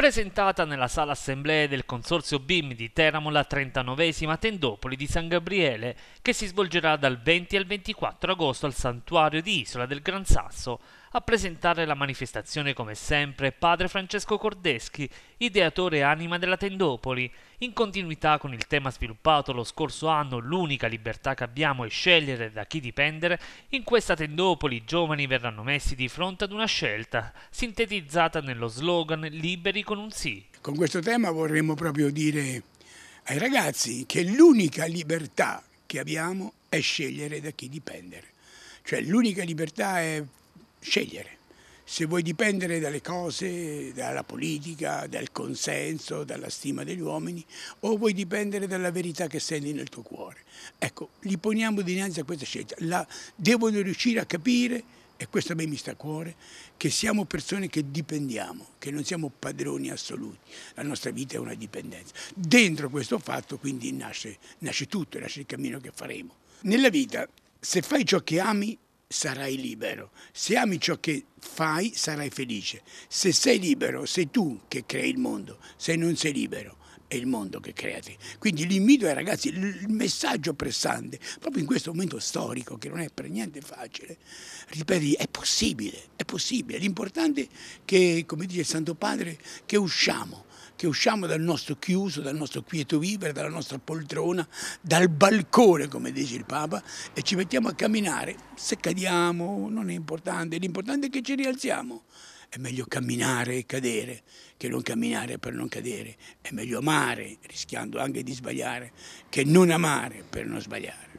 presentata nella sala assemblee del Consorzio BIM di Teramo la 39esima Tendopoli di San Gabriele, che si svolgerà dal 20 al 24 agosto al santuario di Isola del Gran Sasso a presentare la manifestazione come sempre padre Francesco Cordeschi, ideatore e anima della Tendopoli, in continuità con il tema sviluppato lo scorso anno L'unica libertà che abbiamo è scegliere da chi dipendere, in questa Tendopoli i giovani verranno messi di fronte ad una scelta, sintetizzata nello slogan Liberi con un sì. Con questo tema vorremmo proprio dire ai ragazzi che l'unica libertà che abbiamo è scegliere da chi dipendere. Cioè l'unica libertà è scegliere. Se vuoi dipendere dalle cose, dalla politica, dal consenso, dalla stima degli uomini, o vuoi dipendere dalla verità che senti nel tuo cuore. Ecco, li poniamo dinanzi a questa scelta. La, devono riuscire a capire, e questo a me mi sta a cuore, che siamo persone che dipendiamo, che non siamo padroni assoluti. La nostra vita è una dipendenza. Dentro questo fatto quindi nasce, nasce tutto, nasce il cammino che faremo. Nella vita, se fai ciò che ami, sarai libero. Se ami ciò che fai, sarai felice. Se sei libero, sei tu che crei il mondo. Se non sei libero, è il mondo che crea te. Quindi l'invito ai ragazzi, il messaggio pressante, proprio in questo momento storico che non è per niente facile, ripeti, è possibile, è possibile. L'importante è che, come dice il Santo Padre, che usciamo che usciamo dal nostro chiuso, dal nostro quieto vivere, dalla nostra poltrona, dal balcone, come dice il Papa, e ci mettiamo a camminare. Se cadiamo non è importante, l'importante è che ci rialziamo. È meglio camminare e cadere che non camminare per non cadere. È meglio amare, rischiando anche di sbagliare, che non amare per non sbagliare.